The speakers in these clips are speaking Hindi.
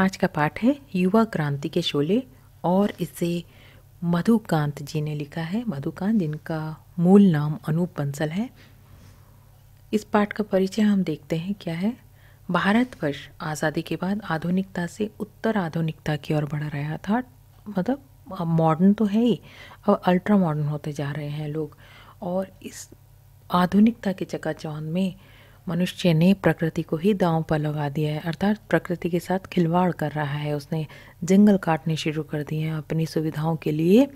आज का पाठ है युवा क्रांति के शोले और इसे मधुकांत जी ने लिखा है मधुकांत जिनका मूल नाम अनूप बंसल है इस पाठ का परिचय हम देखते हैं क्या है भारतवर्ष आज़ादी के बाद आधुनिकता से उत्तर आधुनिकता की ओर बढ़ रहा था मतलब मॉडर्न तो है ही अब अल्ट्रा मॉडर्न होते जा रहे हैं लोग और इस आधुनिकता के चकाचौंध में मनुष्य ने प्रकृति को ही दांव पर लगा दिया है अर्थात प्रकृति के साथ खिलवाड़ कर रहा है उसने जंगल काटने शुरू कर दिए हैं अपनी सुविधाओं के लिए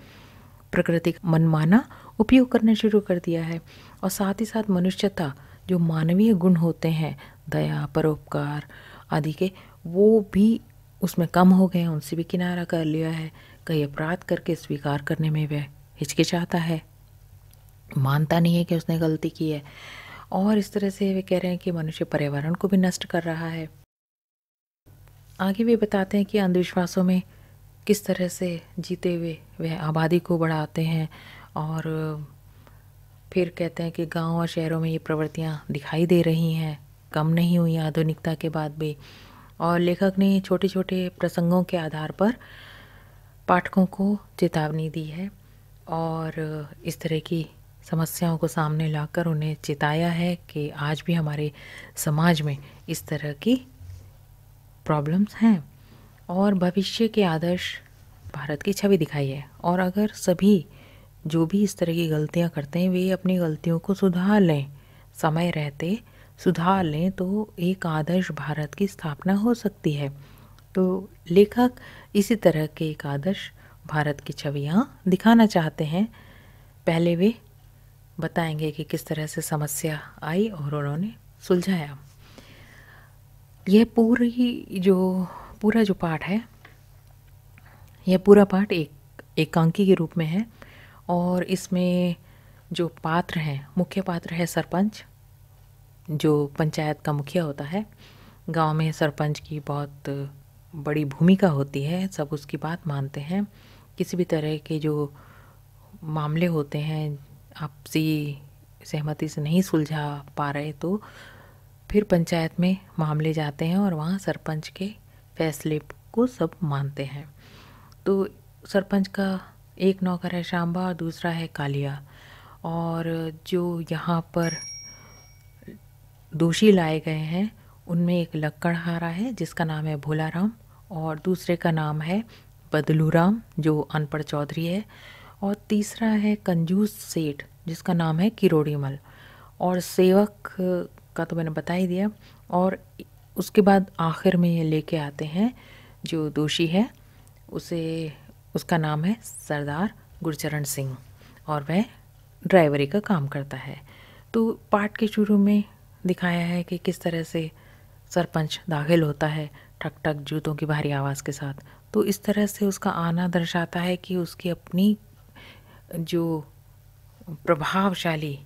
प्रकृति का मनमाना उपयोग करना शुरू कर दिया है और साथ ही साथ मनुष्यता जो मानवीय गुण होते हैं दया परोपकार आदि के वो भी उसमें कम हो गए उनसे भी किनारा कर लिया है कई अपराध करके स्वीकार करने में वह हिचकिचाता है मानता नहीं है कि उसने गलती की है और इस तरह से वे कह रहे हैं कि मनुष्य पर्यावरण को भी नष्ट कर रहा है आगे वे बताते हैं कि अंधविश्वासों में किस तरह से जीते हुए वह आबादी को बढ़ाते हैं और फिर कहते हैं कि गांव और शहरों में ये प्रवृत्तियाँ दिखाई दे रही हैं कम नहीं हुई आधुनिकता के बाद भी और लेखक ने छोटे छोटे प्रसंगों के आधार पर पाठकों को चेतावनी दी है और इस तरह की समस्याओं को सामने लाकर उन्हें चिताया है कि आज भी हमारे समाज में इस तरह की प्रॉब्लम्स हैं और भविष्य के आदर्श भारत की छवि दिखाई है और अगर सभी जो भी इस तरह की गलतियां करते हैं वे अपनी गलतियों को सुधार लें समय रहते सुधार लें तो एक आदर्श भारत की स्थापना हो सकती है तो लेखक इसी तरह के एक आदर्श भारत की छवियाँ दिखाना चाहते हैं पहले वे बताएंगे कि किस तरह से समस्या आई और उन्होंने सुलझाया यह पूरी जो पूरा जो पाठ है यह पूरा पाठ एक एकांकी के रूप में है और इसमें जो पात्र हैं मुख्य पात्र है सरपंच जो पंचायत का मुखिया होता है गांव में सरपंच की बहुत बड़ी भूमिका होती है सब उसकी बात मानते हैं किसी भी तरह के जो मामले होते हैं आपसी सहमति से नहीं सुलझा पा रहे तो फिर पंचायत में मामले जाते हैं और वहाँ सरपंच के फैसले को सब मानते हैं तो सरपंच का एक नौकर है शाम्बा और दूसरा है कालिया और जो यहाँ पर दोषी लाए गए हैं उनमें एक लक्कड़हारा है जिसका नाम है भोला राम और दूसरे का नाम है बदलू राम जो अनपढ़ चौधरी है और तीसरा है कंजूस सेठ जिसका नाम है किरोड़ीमल और सेवक का तो मैंने बता ही दिया और उसके बाद आखिर में ये लेके आते हैं जो दोषी है उसे उसका नाम है सरदार गुरचरण सिंह और वह ड्राइवरी का काम करता है तो पार्ट के शुरू में दिखाया है कि किस तरह से सरपंच दाखिल होता है ठक ठक जूतों की भारी आवाज़ के साथ तो इस तरह से उसका आना दर्शाता है कि उसकी अपनी जो प्रभावशाली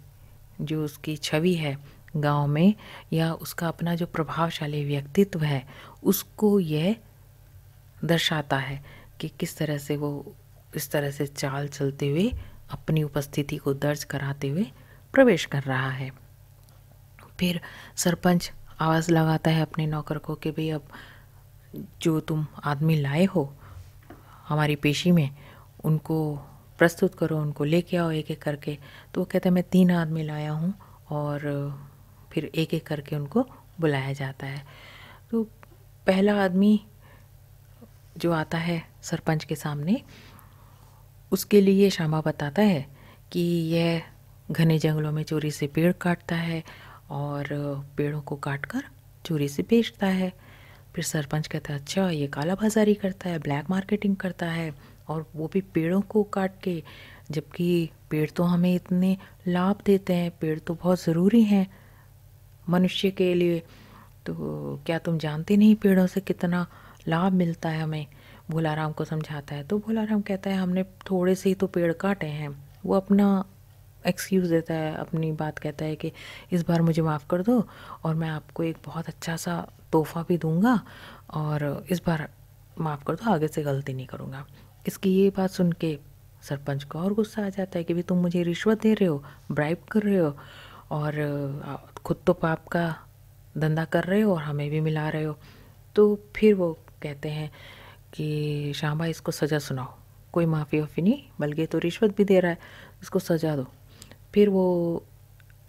जो उसकी छवि है गांव में या उसका अपना जो प्रभावशाली व्यक्तित्व है उसको यह दर्शाता है कि किस तरह से वो इस तरह से चाल चलते हुए अपनी उपस्थिति को दर्ज कराते हुए प्रवेश कर रहा है फिर सरपंच आवाज़ लगाता है अपने नौकर को कि भाई अब जो तुम आदमी लाए हो हमारी पेशी में उनको प्रस्तुत करो उनको लेके आओ एक एक करके तो वो कहते हैं मैं तीन आदमी लाया हूँ और फिर एक एक करके उनको बुलाया जाता है तो पहला आदमी जो आता है सरपंच के सामने उसके लिए श्यामा बताता है कि यह घने जंगलों में चोरी से पेड़ काटता है और पेड़ों को काट कर चोरी से बेचता है फिर सरपंच कहता है अच्छा ये काला बाजारी करता है ब्लैक मार्केटिंग करता है और वो भी पेड़ों को काट के जबकि पेड़ तो हमें इतने लाभ देते हैं पेड़ तो बहुत ज़रूरी हैं मनुष्य के लिए तो क्या तुम जानते नहीं पेड़ों से कितना लाभ मिलता है हमें भोला राम को समझाता है तो भोला राम कहता है हमने थोड़े से ही तो पेड़ काटे हैं वो अपना एक्सक्यूज़ देता है अपनी बात कहता है कि इस बार मुझे माफ़ कर दो और मैं आपको एक बहुत अच्छा सा तोहफा भी दूंगा और इस बार माफ़ कर दो आगे से गलती नहीं करूँगा इसकी ये बात सुन के सरपंच को और गुस्सा आ जाता है कि भी तुम मुझे रिश्वत दे रहे हो ब्राइब कर रहे हो और खुद तो पाप का धंधा कर रहे हो और हमें भी मिला रहे हो तो फिर वो कहते हैं कि शाहबा इसको सज़ा सुनाओ कोई माफ़ी वाफ़ी नहीं बल्कि तो रिश्वत भी दे रहा है इसको सज़ा दो फिर वो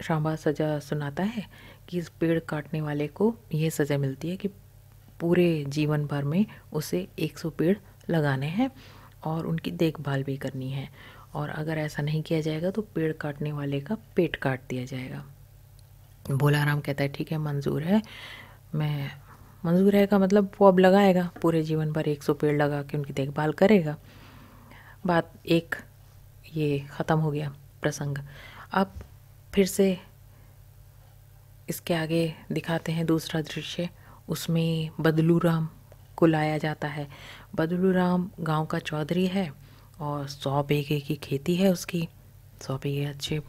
शाम्बा सज़ा सुनाता है कि इस पेड़ काटने वाले को ये सज़ा मिलती है कि पूरे जीवन भर में उसे 100 पेड़ लगाने हैं और उनकी देखभाल भी करनी है और अगर ऐसा नहीं किया जाएगा तो पेड़ काटने वाले का पेट काट दिया जाएगा भोला राम कहता है ठीक है मंजूर है मैं मंजूर है का मतलब वो अब लगाएगा पूरे जीवन भर एक सौ पेड़ लगा के उनकी देखभाल करेगा बात एक ये ख़त्म हो गया प्रसंग अब फिर से इसके आगे दिखाते हैं दूसरा दृश्य उसमें बदलू राम को लाया जाता है बदलूराम गाँव का चौधरी है और सौ बीघे की खेती है उसकी सौ बीघे अच्छे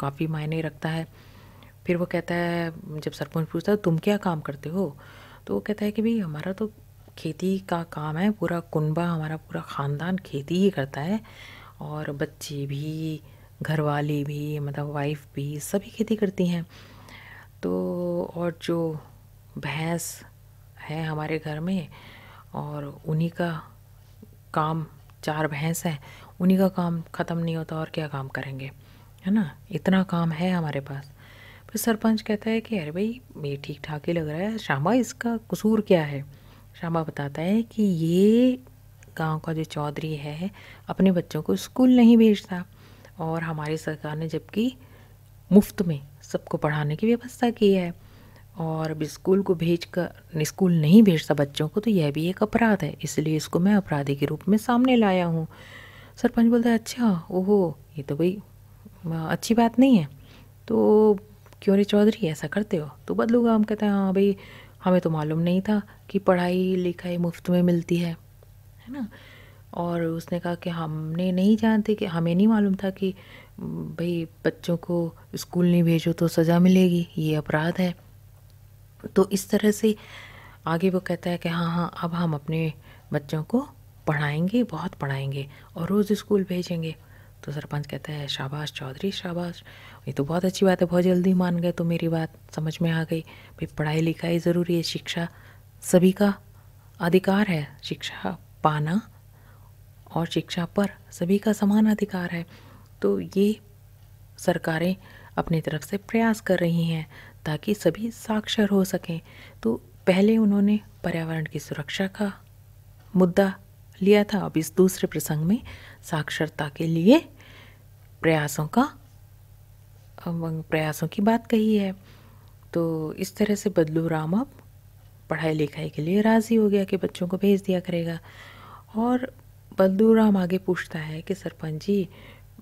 काफ़ी मायने रखता है फिर वो कहता है जब सरपंच पूछता है तुम क्या काम करते हो तो वो कहता है कि भाई हमारा तो खेती का काम है पूरा कुनबा हमारा पूरा ख़ानदान खेती ही करता है और बच्चे भी घर भी मतलब वाइफ भी सभी खेती करती हैं तो और जो भैंस है हमारे घर में और उन्हीं का काम चार भैंस हैं उन्हीं का काम ख़त्म नहीं होता और क्या काम करेंगे है ना इतना काम है हमारे पास फिर सरपंच कहता है कि अरे भाई ये ठीक ठाक ही लग रहा है श्यामा इसका कसूर क्या है श्यामा बताता है कि ये गांव का जो चौधरी है अपने बच्चों को स्कूल नहीं भेजता और हमारी सरकार ने जबकि मुफ्त में सबको पढ़ाने की व्यवस्था की है और अब स्कूल को भेज कर स्कूल नहीं भेजता बच्चों को तो यह भी एक अपराध है इसलिए इसको मैं अपराधी के रूप में सामने लाया हूँ सरपंच बोलता है अच्छा ओहो ये तो भाई अच्छी बात नहीं है तो क्यों रे चौधरी ऐसा करते हो तो बदलूगा हम कहते हैं हाँ भाई हमें तो मालूम नहीं था कि पढ़ाई लिखाई मुफ्त में मिलती है है ना और उसने कहा कि हमने नहीं जानते कि हमें नहीं मालूम था कि भाई बच्चों को स्कूल नहीं भेजो तो सज़ा मिलेगी ये अपराध है तो इस तरह से आगे वो कहता है कि हाँ हाँ अब हम अपने बच्चों को पढ़ाएंगे बहुत पढ़ाएंगे और रोज़ स्कूल भेजेंगे तो सरपंच कहता है शाबाश चौधरी शाबाश ये तो बहुत अच्छी बात है बहुत जल्दी मान गए तो मेरी बात समझ में आ गई भाई पढ़ाई लिखाई ज़रूरी है शिक्षा सभी का अधिकार है शिक्षा पाना और शिक्षा पर सभी का समान अधिकार है तो ये सरकारें अपनी तरफ से प्रयास कर रही हैं ताकि सभी साक्षर हो सकें तो पहले उन्होंने पर्यावरण की सुरक्षा का मुद्दा लिया था अब इस दूसरे प्रसंग में साक्षरता के लिए प्रयासों का प्रयासों की बात कही है तो इस तरह से बदलू राम अब पढ़ाई लिखाई के लिए राज़ी हो गया कि बच्चों को भेज दिया करेगा और बदलू राम आगे पूछता है कि सरपंच जी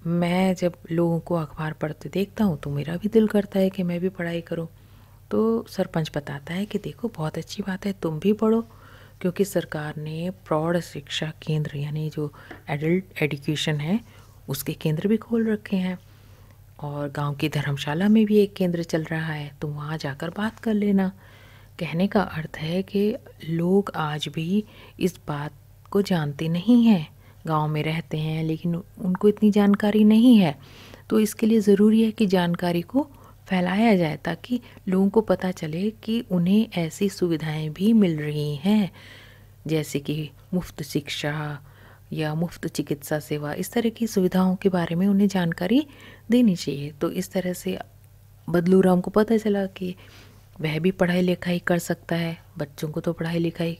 मैं जब लोगों को अखबार पढ़ते देखता हूँ तो मेरा भी दिल करता है कि मैं भी पढ़ाई करूँ तो सरपंच बताता है कि देखो बहुत अच्छी बात है तुम भी पढ़ो क्योंकि सरकार ने प्रौढ़ शिक्षा केंद्र यानी जो एडल्ट एडुकेशन है उसके केंद्र भी खोल रखे हैं और गांव की धर्मशाला में भी एक केंद्र चल रहा है तो वहाँ जाकर बात कर लेना कहने का अर्थ है कि लोग आज भी इस बात को जानते नहीं हैं गांव में रहते हैं लेकिन उनको इतनी जानकारी नहीं है तो इसके लिए ज़रूरी है कि जानकारी को फैलाया जाए ताकि लोगों को पता चले कि उन्हें ऐसी सुविधाएं भी मिल रही हैं जैसे कि मुफ्त शिक्षा या मुफ्त चिकित्सा सेवा इस तरह की सुविधाओं के बारे में उन्हें जानकारी देनी चाहिए तो इस तरह से बदलू राम को पता चला कि वह भी पढ़ाई लिखाई कर सकता है बच्चों को तो पढ़ाई लिखाई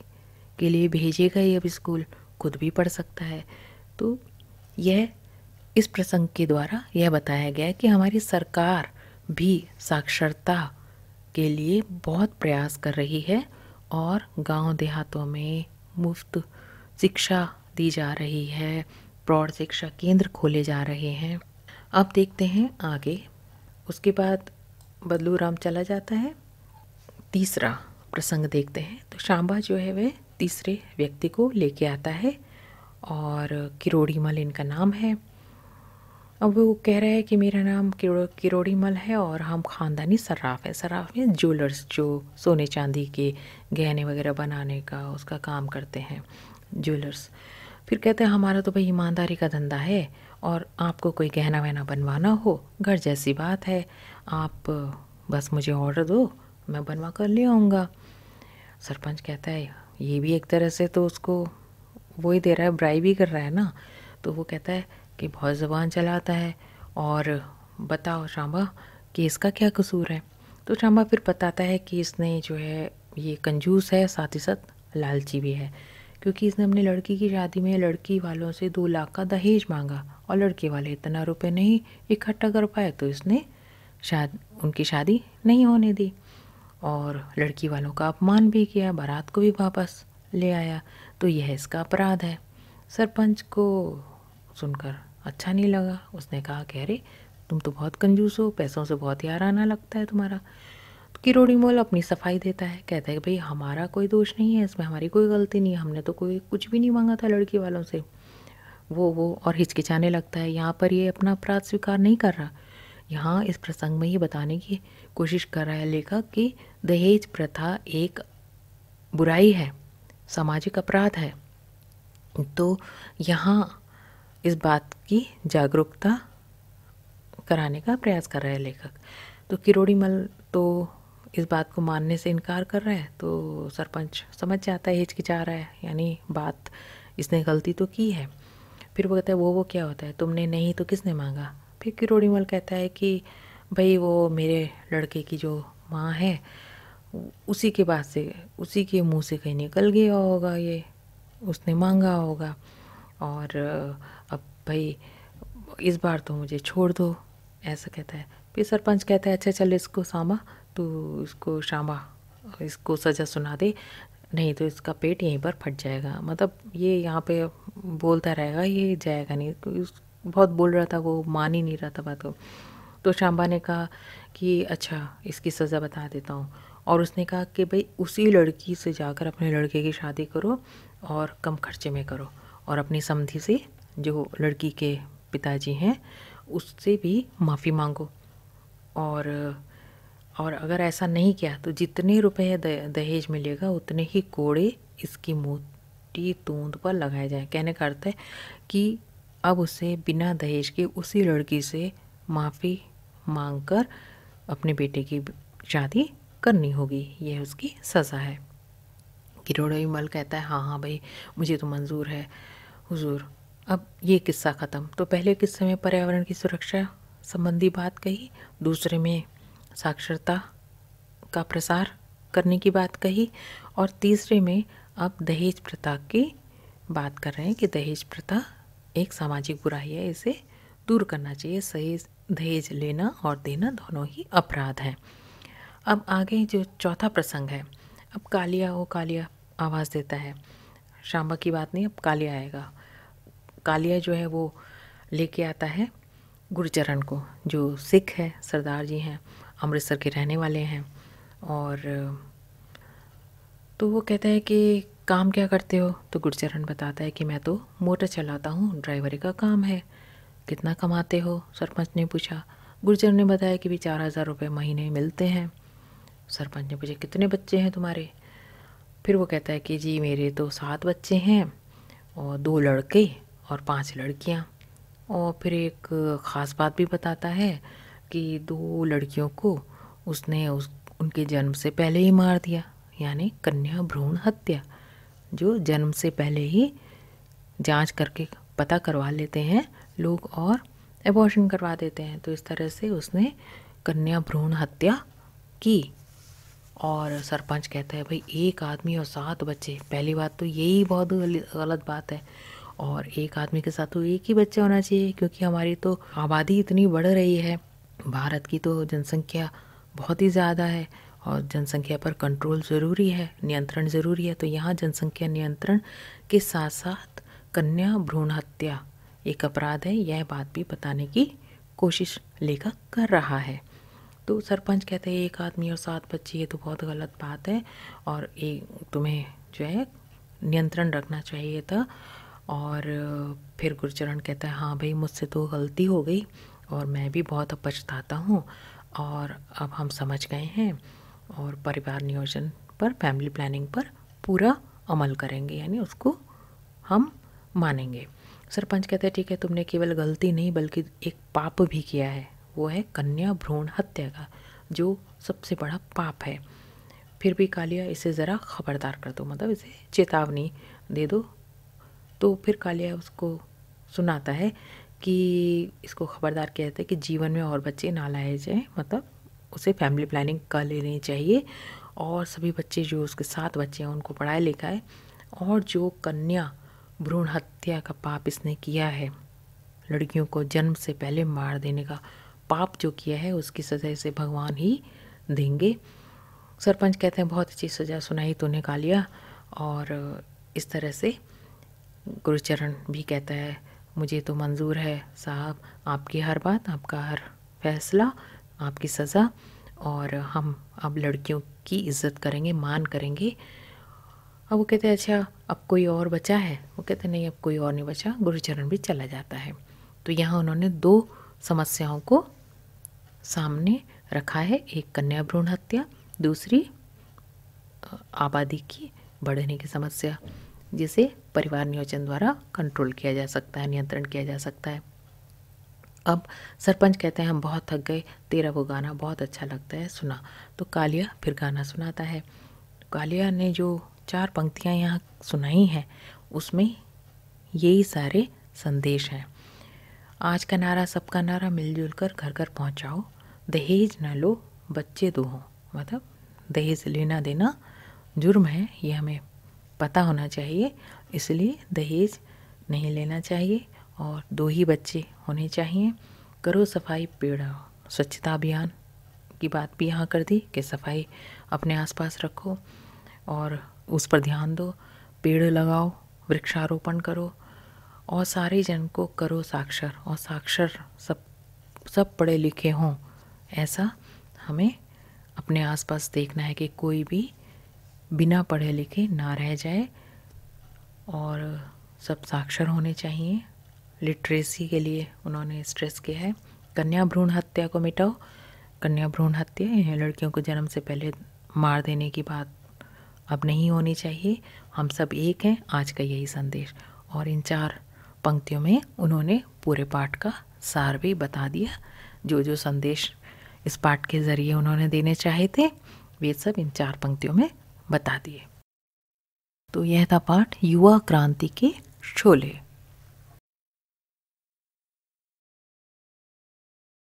के लिए भेजेगा ही अब स्कूल खुद भी पढ़ सकता है तो यह इस प्रसंग के द्वारा यह बताया गया है कि हमारी सरकार भी साक्षरता के लिए बहुत प्रयास कर रही है और गांव देहातों में मुफ्त शिक्षा दी जा रही है प्रौढ़ शिक्षा केंद्र खोले जा रहे हैं अब देखते हैं आगे उसके बाद बदलू राम चला जाता है तीसरा प्रसंग देखते हैं तो शाम्बा जो है वह तीसरे व्यक्ति को लेके आता है और किरोड़ीमल इनका नाम है अब वो कह रहा है कि मेरा नाम किरो किरोड़ीमल है और हम ख़ानदानी सर्राफ हैं सर्राफ में ज्वेलर्स जो सोने चांदी के गहने वगैरह बनाने का उसका काम करते हैं ज्वेलर्स फिर कहते हैं हमारा तो भाई ईमानदारी का धंधा है और आपको कोई गहना वहना बनवाना हो घर जैसी बात है आप बस मुझे ऑर्डर दो मैं बनवा कर ले आऊँगा सरपंच कहता है ये भी एक तरह से तो उसको वो ही दे रहा है ब्राई भी कर रहा है ना तो वो कहता है कि बहुत ज़बान चलाता है और बताओ श्यामा कि इसका क्या कसूर है तो श्यामा फिर बताता है कि इसने जो है ये कंजूस है साथ ही साथ लालची भी है क्योंकि इसने अपनी लड़की की शादी में लड़की वालों से दो लाख का दहेज मांगा और लड़के वाले इतना रुपए नहीं इकट्ठा कर पाए तो इसने शाद उनकी शादी नहीं होने दी और लड़की वालों का अपमान भी किया बारात को भी वापस ले आया तो यह इसका अपराध है सरपंच को सुनकर अच्छा नहीं लगा उसने कहा कि अरे तुम तो बहुत कंजूस हो पैसों से बहुत आना लगता है तुम्हारा तो किरोड़ी मोल अपनी सफाई देता है कहता है कि भाई हमारा कोई दोष नहीं है इसमें हमारी कोई गलती नहीं है हमने तो कोई कुछ भी नहीं मांगा था लड़की वालों से वो वो और हिचकिचाने लगता है यहाँ पर ये अपना अपराध स्वीकार नहीं कर रहा यहाँ इस प्रसंग में ये बताने की कोशिश कर रहा है लेखक कि दहेज प्रथा एक बुराई है सामाजिक अपराध है तो यहाँ इस बात की जागरूकता कराने का प्रयास कर रहा है लेखक तो किरोड़ी मल तो इस बात को मानने से इनकार कर रहा है तो सरपंच समझ जाता है हिचकिचा रहा है यानी बात इसने गलती तो की है फिर वो कहता है वो वो क्या होता है तुमने नहीं तो किसने मांगा फिर किरोड़ी मल कहता है कि भाई वो मेरे लड़के की जो माँ है उसी के बाद से उसी के मुंह से कहीं निकल गया होगा ये उसने मांगा होगा और अब भाई इस बार तो मुझे छोड़ दो ऐसा कहता है फिर सरपंच कहता है अच्छा चल इसको सामा तू इसको शामा इसको सज़ा सुना दे नहीं तो इसका पेट यहीं पर फट जाएगा मतलब ये यहाँ पे बोलता रहेगा ये जाएगा नहीं तो बहुत बोल रहा था वो मान ही नहीं रहा था बात को तो शाम्बा ने कहा कि अच्छा इसकी सज़ा बता देता हूँ और उसने कहा कि भाई उसी लड़की से जाकर अपने लड़के की शादी करो और कम खर्चे में करो और अपनी समधि से जो लड़की के पिताजी हैं उससे भी माफ़ी मांगो और और अगर ऐसा नहीं किया तो जितने रुपए दहेज मिलेगा उतने ही कोड़े इसकी मोटी तूंद पर लगाए जाए कहने का अर्थ है कि अब उसे बिना दहेज के उसी लड़की से माफ़ी मांगकर अपने बेटे की शादी करनी होगी यह उसकी सज़ा है किरोड़ी मल कहता है हाँ हाँ भाई मुझे तो मंजूर है हुजूर अब ये किस्सा ख़त्म तो पहले किस्से में पर्यावरण की सुरक्षा संबंधी बात कही दूसरे में साक्षरता का प्रसार करने की बात कही और तीसरे में अब दहेज प्रथा की बात कर रहे हैं कि दहेज प्रथा एक सामाजिक बुराई है इसे दूर करना चाहिए सही दहेज लेना और देना दोनों ही अपराध हैं अब आगे जो चौथा प्रसंग है अब कालिया हो कालिया आवाज़ देता है शाम्बा की बात नहीं अब कालिया आएगा कालिया जो है वो लेके आता है गुरुचरण को जो सिख है सरदार जी हैं अमृतसर के रहने वाले हैं और तो वो कहता है कि काम क्या करते हो तो गुरचरण बताता है कि मैं तो मोटर चलाता हूँ ड्राइवर का काम है कितना कमाते हो सरपंच ने पूछा गुर्जर ने बताया कि भी चार हज़ार रुपये महीने मिलते हैं सरपंच ने पूछा कितने बच्चे हैं तुम्हारे फिर वो कहता है कि जी मेरे तो सात बच्चे हैं और दो लड़के और पांच लड़कियां और फिर एक ख़ास बात भी बताता है कि दो लड़कियों को उसने उस उनके जन्म से पहले ही मार दिया यानी कन्या भ्रूण हत्या जो जन्म से पहले ही जांच करके पता करवा लेते हैं लोग और एबॉर्शन करवा देते हैं तो इस तरह से उसने कन्या भ्रूण हत्या की और सरपंच कहता है भाई एक आदमी और सात बच्चे पहली बात तो यही बहुत गलत बात है और एक आदमी के साथ तो एक ही बच्चा होना चाहिए क्योंकि हमारी तो आबादी इतनी बढ़ रही है भारत की तो जनसंख्या बहुत ही ज़्यादा है और जनसंख्या पर कंट्रोल ज़रूरी है नियंत्रण ज़रूरी है तो यहाँ जनसंख्या नियंत्रण के साथ साथ कन्या भ्रूण हत्या एक अपराध है यह बात भी बताने की कोशिश लेखक कर रहा है तो सरपंच कहते हैं एक आदमी और सात बच्चे ये तो बहुत गलत बात है और एक तुम्हें जो है नियंत्रण रखना चाहिए था और फिर गुरचरण कहता है हाँ भाई मुझसे तो गलती हो गई और मैं भी बहुत पछताता हूँ और अब हम समझ गए हैं और परिवार नियोजन पर फैमिली प्लानिंग पर पूरा अमल करेंगे यानी उसको हम मानेंगे सरपंच कहते हैं ठीक है तुमने केवल गलती नहीं बल्कि एक पाप भी किया है वो है कन्या भ्रूण हत्या का जो सबसे बड़ा पाप है फिर भी कालिया इसे ज़रा खबरदार कर दो मतलब इसे चेतावनी दे दो तो फिर कालिया उसको सुनाता है कि इसको खबरदार किया जाता है कि जीवन में और बच्चे ना लाए जाएँ मतलब उसे फैमिली प्लानिंग कर लेनी चाहिए और सभी बच्चे जो उसके साथ बच्चे हैं उनको पढ़ाए लिखाए और जो कन्या भ्रूण हत्या का पाप इसने किया है लड़कियों को जन्म से पहले मार देने का पाप जो किया है उसकी सजा इसे भगवान ही देंगे सरपंच कहते हैं बहुत अच्छी सजा सुनाई तूने लिया और इस तरह से गुरुचरण भी कहता है मुझे तो मंजूर है साहब आपकी हर बात आपका हर फैसला आपकी सज़ा और हम अब लड़कियों की इज्जत करेंगे मान करेंगे अब हाँ, वो कहते हैं अच्छा अब कोई और बचा है वो कहते नहीं अब कोई और नहीं बचा गुरुचरण भी चला जाता है तो यहाँ उन्होंने दो समस्याओं को सामने रखा है एक कन्या भ्रूण हत्या दूसरी आबादी की बढ़ने की समस्या जिसे परिवार नियोजन द्वारा कंट्रोल किया जा सकता है नियंत्रण किया जा सकता है अब सरपंच कहते हैं हम बहुत थक गए तेरा वो गाना बहुत अच्छा लगता है सुना तो कालिया फिर गाना सुनाता है कालिया ने जो चार पंक्तियाँ यहाँ सुनाई हैं उसमें यही सारे संदेश हैं आज का नारा सबका नारा मिलजुल कर घर घर पहुँचाओ दहेज ना लो बच्चे दो हों मतलब दहेज लेना देना जुर्म है ये हमें पता होना चाहिए इसलिए दहेज नहीं लेना चाहिए और दो ही बच्चे होने चाहिए करो सफाई पेड़ स्वच्छता अभियान की बात भी यहाँ कर दी कि सफाई अपने आसपास रखो और उस पर ध्यान दो पेड़ लगाओ वृक्षारोपण करो और सारे जन को करो साक्षर और साक्षर सब सब पढ़े लिखे हों ऐसा हमें अपने आसपास देखना है कि कोई भी बिना पढ़े लिखे ना रह जाए और सब साक्षर होने चाहिए लिटरेसी के लिए उन्होंने स्ट्रेस किया है कन्या भ्रूण हत्या को मिटाओ कन्या भ्रूण हत्या लड़कियों को जन्म से पहले मार देने की बात अब नहीं होनी चाहिए हम सब एक हैं आज का यही संदेश और इन चार पंक्तियों में उन्होंने पूरे पाठ का सार भी बता दिया जो जो संदेश इस पाठ के ज़रिए उन्होंने देने चाहे थे वे सब इन चार पंक्तियों में बता दिए तो यह था पाठ युवा क्रांति के शोले